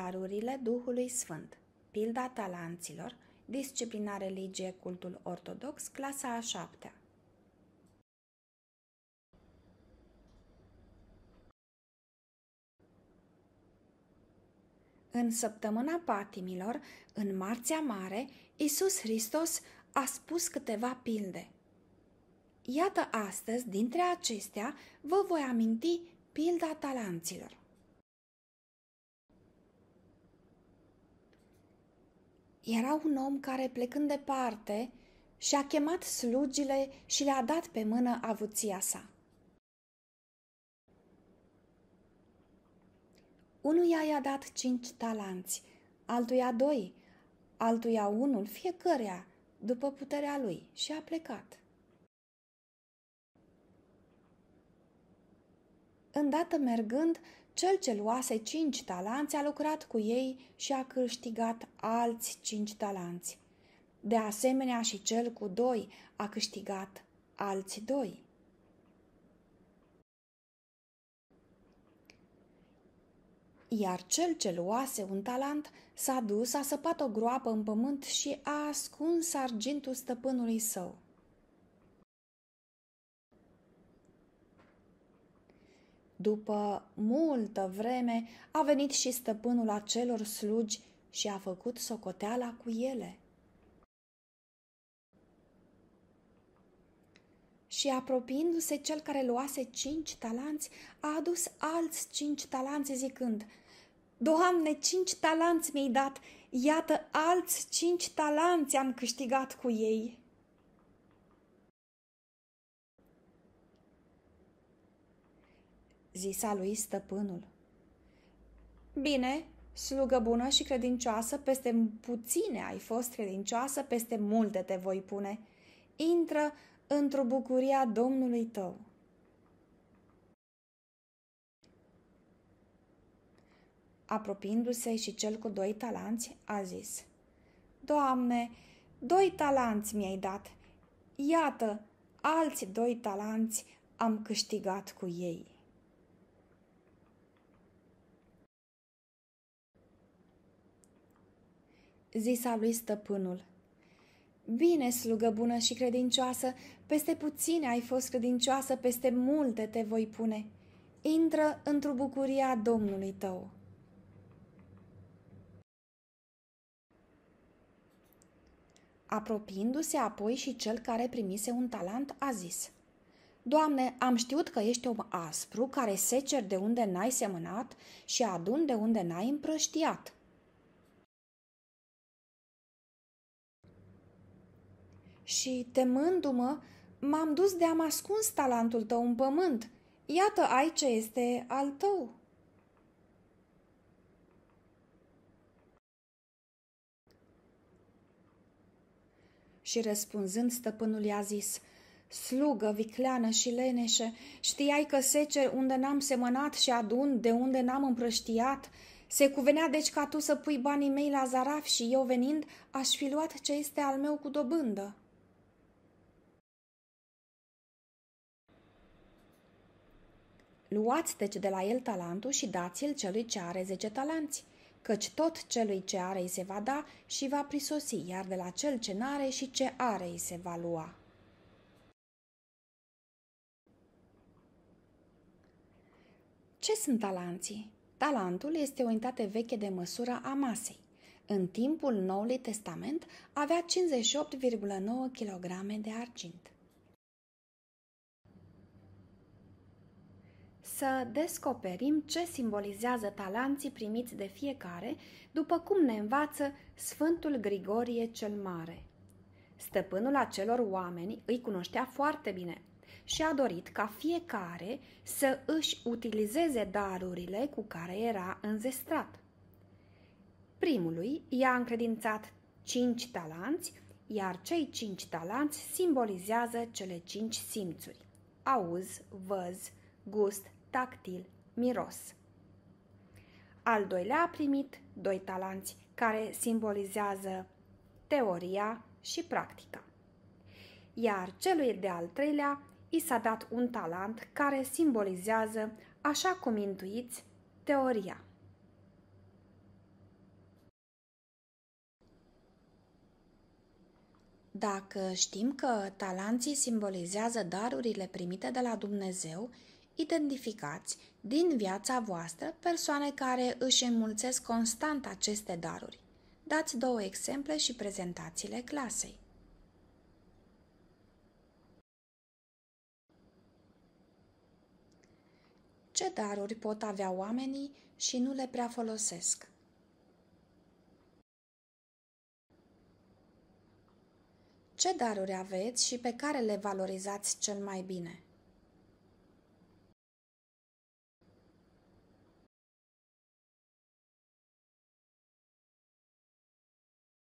Darurile Duhului Sfânt Pilda talanților Disciplina religie cultul ortodox Clasa a șaptea În săptămâna patimilor, în Marțea Mare, Isus Hristos a spus câteva pilde. Iată astăzi, dintre acestea, vă voi aminti pilda talanților. Era un om care, plecând departe, și-a chemat slugile și le-a dat pe mână avuția sa. Unuia i-a dat cinci talanți, altuia doi, altuia unul, fiecarea, după puterea lui, și a plecat. Îndată mergând, cel ce luase cinci talanți a lucrat cu ei și a câștigat alți cinci talanți. De asemenea și cel cu doi a câștigat alți doi. Iar cel ce luase un talent s-a dus, a săpat o groapă în pământ și a ascuns argintul stăpânului său. După multă vreme a venit și stăpânul acelor slugi și a făcut socoteala cu ele. Și apropiindu-se cel care luase cinci talanți, a adus alți cinci talanți zicând, Doamne, cinci talanți mi-ai dat, iată alți cinci talanți am câștigat cu ei. zisa lui stăpânul. Bine, slugă bună și credincioasă, peste puține ai fost credincioasă, peste multe te voi pune. Intră într-o bucurie Domnului tău. Apropiindu-se și cel cu doi talanți, a zis, Doamne, doi talanți mi-ai dat. Iată, alți doi talanți am câștigat cu ei. zisa lui stăpânul. Bine, slugă bună și credincioasă, peste puține ai fost credincioasă, peste multe te voi pune. Intră într-o bucuria Domnului tău. Apropiindu-se apoi și cel care primise un talent, a zis – Doamne, am știut că ești om aspru, care secer de unde n-ai semănat și adun de unde n-ai împrăștiat. și, temându-mă, m-am dus de a ascuns talentul tău în pământ. Iată ai ce este al tău. Și răspunzând, stăpânul i-a zis, Slugă, vicleană și leneșe, știai că secer unde n-am semănat și adun de unde n-am împrăștiat, se cuvenea deci ca tu să pui banii mei la zaraf și eu venind aș fi luat ce este al meu cu dobândă. Luați deci de la el talentul și dați-l celui ce are zece talanți, căci tot celui ce are îi se va da și va prisosi, iar de la cel ce n-are și ce are îi se va lua. Ce sunt talanții? Talantul este o unitate veche de măsură a masei. În timpul Noului Testament avea 58,9 kg de argint. să descoperim ce simbolizează talanții primiți de fiecare, după cum ne învață Sfântul Grigorie cel Mare. Stăpânul acelor oameni îi cunoștea foarte bine și a dorit ca fiecare să își utilizeze darurile cu care era înzestrat. Primului i-a încredințat cinci talanți, iar cei cinci talanți simbolizează cele cinci simțuri. Auz, văz, gust, tactil, miros. Al doilea a primit doi talanți care simbolizează teoria și practica. Iar celui de al treilea i s-a dat un talent care simbolizează, așa cum intuiți, teoria. Dacă știm că talanții simbolizează darurile primite de la Dumnezeu, identificați din viața voastră persoane care își înmulțesc constant aceste daruri. Dați două exemple și prezentațiile clasei. Ce daruri pot avea oamenii și nu le prea folosesc? Ce daruri aveți și pe care le valorizați cel mai bine?